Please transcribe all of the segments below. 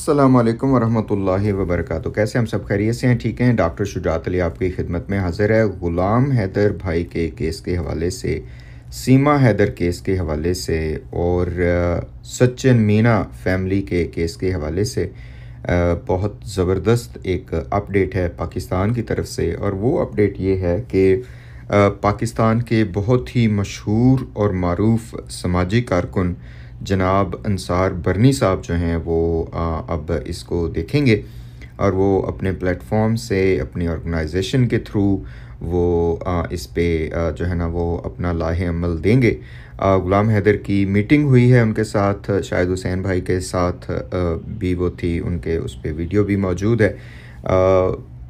अस्सलाम वालेकुम वरहमतुल्लाहि वबरकत कैसे हम सब खैरियत से हैं ठीक हैं डॉक्टर शुजात अली आपकी खिदमत में हाजिर है ग़ुलाम हैदर भाई के केस के हवाले से सीमा हैदर केस के हवाले से और सचिन मीना फैमिली के केस के हवाले से बहुत ज़बरदस्त एक अपडेट है पाकिस्तान की तरफ से और वो अपडेट ये है कि पाकिस्तान के बहुत ही मशहूर और मरूफ समाजी कारकुन जनाब अंसार बरनी साहब जो हैं वो आ, अब इसको देखेंगे और वो अपने प्लेटफॉर्म से अपनी ऑर्गेनाइजेशन के थ्रू वो आ, इस पर जो है ना वो अपना लाहे अमल देंगे गुलाम हैदर की मीटिंग हुई है उनके साथ शायद हुसैन भाई के साथ भी वो थी उनके उस पर वीडियो भी मौजूद है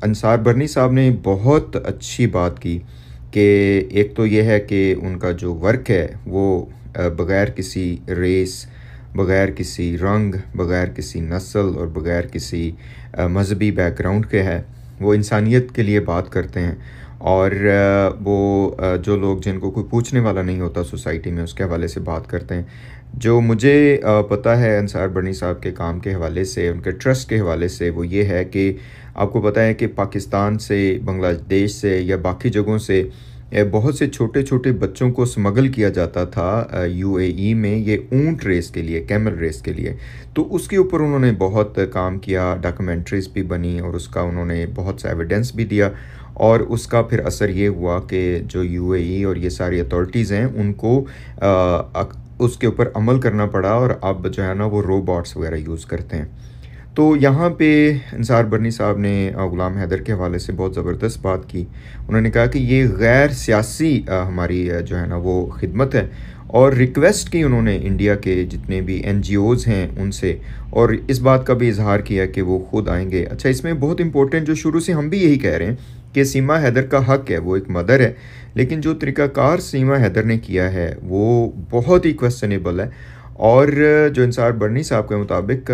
अंसार बरनी साहब ने बहुत अच्छी बात की कि एक तो ये है कि उनका जो वर्क है वो बग़ैर किसी रेस बग़ैर किसी रंग बग़ैर किसी नस्ल और बग़ैर किसी मजहबी बैकग्राउंड के है वो इंसानियत के लिए बात करते हैं और वो जो लोग जिनको कोई पूछने वाला नहीं होता सोसाइटी में उसके हवाले से बात करते हैं जो मुझे पता है अंसार बनी साहब के काम के हवाले से उनके ट्रस्ट के हवाले से वो ये है कि आपको पता है कि पाकिस्तान से बांग्लादेश से या बाकी जगहों से बहुत से छोटे छोटे बच्चों को स्मगल किया जाता था यूएई e में ये ऊंट रेस के लिए कैमल रेस के लिए तो उसके ऊपर उन्होंने बहुत काम किया डॉक्यूमेंट्रीज भी बनी और उसका उन्होंने बहुत सा एविडेंस भी दिया और उसका फिर असर ये हुआ कि जो यूएई e और ये सारी अथॉरिटीज़ हैं उनको आ, उसके ऊपर अमल करना पड़ा और अब जो है ना वो रोबोट्स वगैरह यूज़ करते हैं तो यहाँ पे इंसार बर्नी साहब ने गुलाम हैदर के हवाले से बहुत ज़बरदस्त बात की उन्होंने कहा कि ये गैर सियासी हमारी जो है ना वो खिदमत है और रिक्वेस्ट की उन्होंने इंडिया के जितने भी एन हैं उनसे और इस बात का भी इजहार किया कि वो खुद आएंगे अच्छा इसमें बहुत इंपॉर्टेंट जो शुरू से हम भी यही कह रहे हैं कि सीमा हैदर का हक है वो एक मदर है लेकिन जो तरीक़ाकार सीमा हैदर ने किया है वो बहुत ही क्वेश्चनेबल है और जो इंसार बर्नी साहब के मुताबिक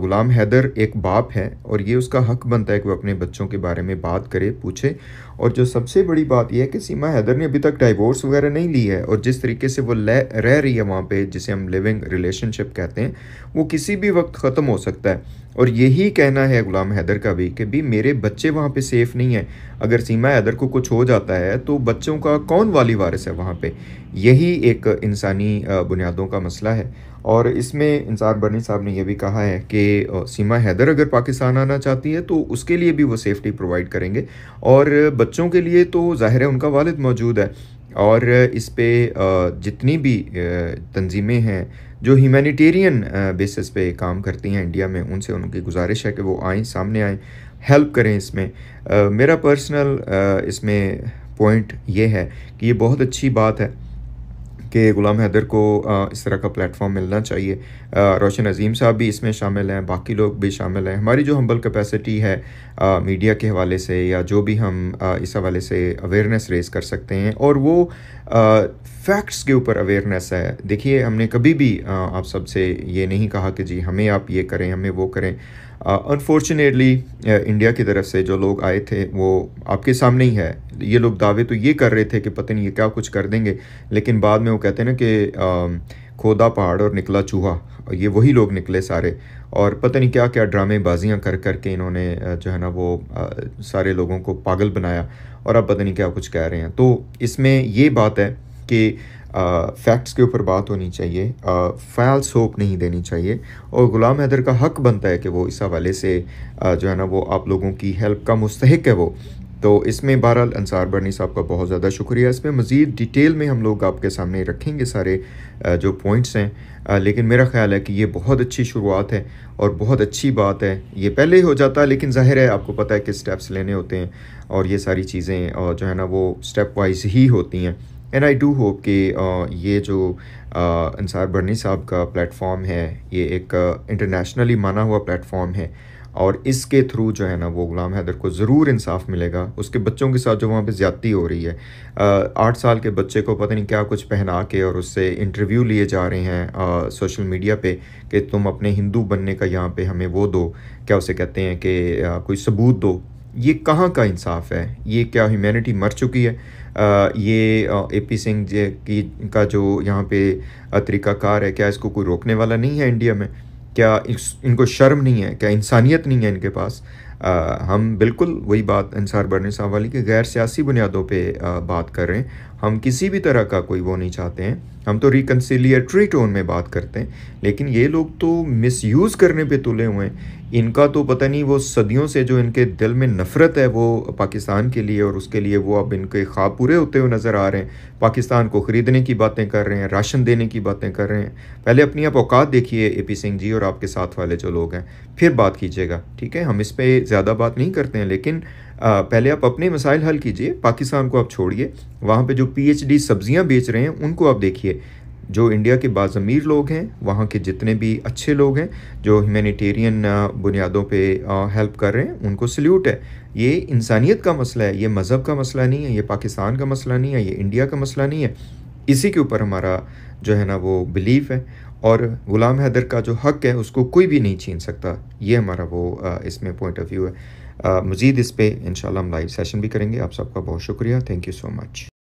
ग़ुलाम हैदर एक बाप है और ये उसका हक बनता है कि वो अपने बच्चों के बारे में बात करे पूछे और जो सबसे बड़ी बात यह है कि सीमा हैदर ने अभी तक डाइवोर्स वगैरह नहीं ली है और जिस तरीके से वो रह रही है वहाँ पे जिसे हम लिविंग रिलेशनशिप कहते हैं वो किसी भी वक्त ख़त्म हो सकता है और यही कहना है गुलाम हैदर का भी कि भी मेरे बच्चे वहाँ पे सेफ़ नहीं है अगर सीमा हैदर को कुछ हो जाता है तो बच्चों का कौन वाली वारिस है वहाँ पे यही एक इंसानी बुनियादों का मसला है और इसमें इंसार बर्नी साहब ने यह भी कहा है कि सीमा हैदर अगर पाकिस्तान आना चाहती है तो उसके लिए भी वो सेफ्टी प्रोवाइड करेंगे और बच्चों के लिए तो ज़ाहिर है उनका वालद मौजूद है और इस पर जितनी भी तंजीमें हैं जो ह्यूमैनिटेरियन बेसिस पे काम करती हैं इंडिया में उनसे उनकी गुजारिश है कि वो आएँ सामने आएँ हेल्प करें इसमें मेरा पर्सनल इसमें पॉइंट ये है कि ये बहुत अच्छी बात है कि ग़ुलाम हैदर को इस तरह का प्लेटफॉर्म मिलना चाहिए रोशन अजीम साहब भी इसमें शामिल हैं बाकी लोग भी शामिल हैं हमारी जो हम्बल कैपेसिटी है मीडिया के हवाले से या जो भी हम इस हवाले से अवेयरनेस रेज़ कर सकते हैं और वो फैक्ट्स के ऊपर अवेयरनेस है देखिए हमने कभी भी आप सबसे ये नहीं कहा कि जी हमें आप ये करें हमें वो करें अनफॉर्चुनेटली uh, इंडिया uh, की तरफ से जो लोग आए थे वो आपके सामने ही है ये लोग दावे तो ये कर रहे थे कि पता नहीं ये क्या कुछ कर देंगे लेकिन बाद में वो कहते हैं ना कि um, खोदा पहाड़ और निकला चूहा ये वही लोग निकले सारे और पता नहीं क्या क्या ड्रामेबाजियाँ कर कर के इन्होंने uh, जो है ना वो सारे लोगों को पागल बनाया और अब पता नहीं क्या कुछ कह रहे हैं तो इसमें ये बात है कि फैक्ट्स के ऊपर बात होनी चाहिए फैल्स होप नहीं देनी चाहिए और ग़ुलाम हैदर का हक बनता है कि वो इस हवाले से आ, जो है ना वो आप लोगों की हेल्प का मुस्तक है वो तो इसमें बहरहाल अंसार बर्नी साहब का बहुत ज़्यादा शुक्रिया इसमें मज़ीद डिटेल में हम लोग आपके सामने रखेंगे सारे जो पॉइंट्स हैं लेकिन मेरा ख्याल है कि ये बहुत अच्छी शुरुआत है और बहुत अच्छी बात है ये पहले ही हो जाता है लेकिन जाहिर है आपको पता है कि स्टेप्स लेने होते हैं और ये सारी चीज़ें जो है ना वो स्टेप वाइज ही होती हैं एंड आई डू होप कि ये जो अंसार बर्नी साहब का प्लेटफॉर्म है ये एक इंटरनेशनली माना हुआ प्लेटफॉर्म है और इसके थ्रू जो है ना वो गुलाम हैदर को ज़रूर इंसाफ मिलेगा उसके बच्चों के साथ जो वहाँ पे ज़्यादती हो रही है आठ साल के बच्चे को पता नहीं क्या कुछ पहना के और उससे इंटरव्यू लिए जा रहे हैं आ, सोशल मीडिया पे कि तुम अपने हिंदू बनने का यहाँ पे हमें वो दो क्या उसे कहते हैं कि कोई सबूत दो ये कहाँ का इंसाफ है ये क्या ह्यूमैनिटी मर चुकी है आ, ये ए पी सिंह की का जो यहाँ पे तरीकाकार है क्या इसको कोई रोकने वाला नहीं है इंडिया में क्या इस, इनको शर्म नहीं है क्या इंसानियत नहीं है इनके पास आ, हम बिल्कुल वही बात अंसार बरने साहब वाली की गैर सियासी बुनियादों पर बात कर रहे हैं हम किसी भी तरह का कोई वो नहीं चाहते हैं हम तो रिकनसिलियट्री टोन में बात करते हैं लेकिन ये लोग तो मिस यूज़ करने पे तुले हुए हैं इनका तो पता नहीं वो सदियों से जो इनके दिल में नफ़रत है वो पाकिस्तान के लिए और उसके लिए वो अब इनके ख्वाब पूरे होते हुए नज़र आ रहे हैं पाकिस्तान को ख़रीदने की बातें कर रहे हैं राशन देने की बातें कर रहे हैं पहले अपनी आप औकात देखिए ए पी सिंह जी और आपके साथ वाले जो लोग हैं फिर बात कीजिएगा ठीक है हम इस पर ज़्यादा बात नहीं करते हैं लेकिन पहले आप अपने मसाइल हल कीजिए पाकिस्तान को आप छोड़िए वहाँ पे जो पीएचडी सब्जियाँ बेच रहे हैं उनको आप देखिए जो इंडिया के बाज़ अमीर लोग हैं वहाँ के जितने भी अच्छे लोग हैं जो ह्यूमेटेरियन बुनियादों पे हेल्प कर रहे हैं उनको सल्यूट है ये इंसानियत का मसला है ये मज़हब का मसला नहीं है ये पाकिस्तान का मसला नहीं है ये इंडिया का मसला नहीं है इसी के ऊपर हमारा जो है ना वो बिलीफ है और ग़ुलाम हैदर का जो हक़ है उसको कोई भी नहीं छीन सकता ये हमारा वो इसमें पॉइंट ऑफ व्यू है मज़ीद इस पर इन हम लाइव सेशन भी करेंगे आप सबका बहुत शुक्रिया थैंक यू सो मच